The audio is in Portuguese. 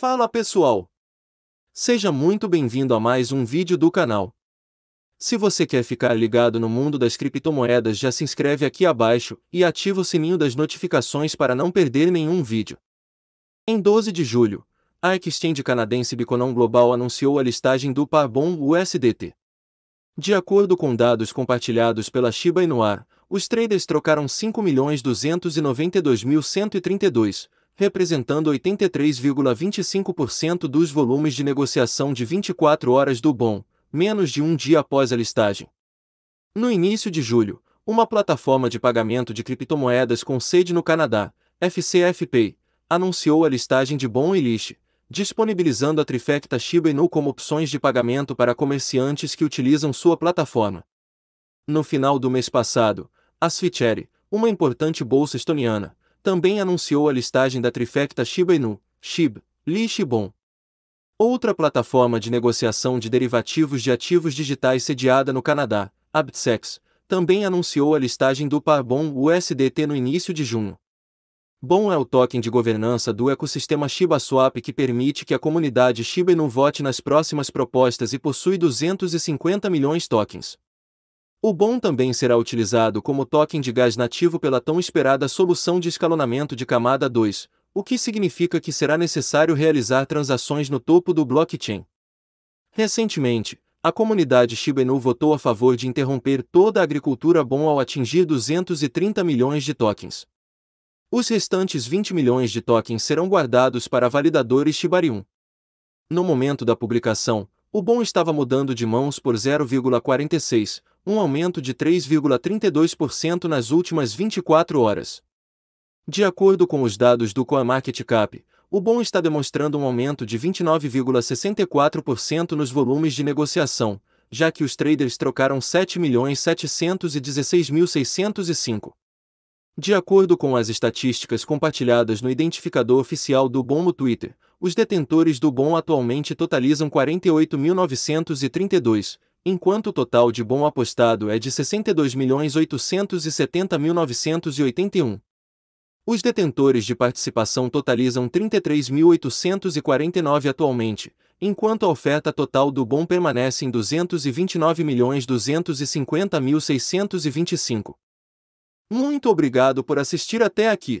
Fala pessoal! Seja muito bem-vindo a mais um vídeo do canal. Se você quer ficar ligado no mundo das criptomoedas já se inscreve aqui abaixo e ativa o sininho das notificações para não perder nenhum vídeo. Em 12 de julho, a exchange canadense Biconon Global anunciou a listagem do Parbon USDT. De acordo com dados compartilhados pela Shiba Inuar, os traders trocaram 5.292.132, representando 83,25% dos volumes de negociação de 24 horas do bom, menos de um dia após a listagem. No início de julho, uma plataforma de pagamento de criptomoedas com sede no Canadá, FCF Pay, anunciou a listagem de Bom e lixe, disponibilizando a trifecta Shiba Inu como opções de pagamento para comerciantes que utilizam sua plataforma. No final do mês passado, a Switchere, uma importante bolsa estoniana, também anunciou a listagem da trifecta Shiba Inu, SHIB, Li Shibon. Outra plataforma de negociação de derivativos de ativos digitais sediada no Canadá, Abtsex, também anunciou a listagem do Parbon USDT no início de junho. Bon é o token de governança do ecossistema Shiba Swap que permite que a comunidade Shiba Inu vote nas próximas propostas e possui 250 milhões de tokens. O bom também será utilizado como token de gás nativo pela tão esperada solução de escalonamento de camada 2, o que significa que será necessário realizar transações no topo do blockchain. Recentemente, a comunidade Shiba Inu votou a favor de interromper toda a agricultura BOM ao atingir 230 milhões de tokens. Os restantes 20 milhões de tokens serão guardados para validadores Shibarium. No momento da publicação, o bom estava mudando de mãos por 0,46, um aumento de 3,32% nas últimas 24 horas. De acordo com os dados do CoinMarketCap, o bom está demonstrando um aumento de 29,64% nos volumes de negociação, já que os traders trocaram 7.716.605. De acordo com as estatísticas compartilhadas no identificador oficial do bom no Twitter, os detentores do bom atualmente totalizam 48.932, enquanto o total de bom apostado é de 62.870.981. Os detentores de participação totalizam 33.849 atualmente, enquanto a oferta total do bom permanece em 229.250.625. Muito obrigado por assistir até aqui.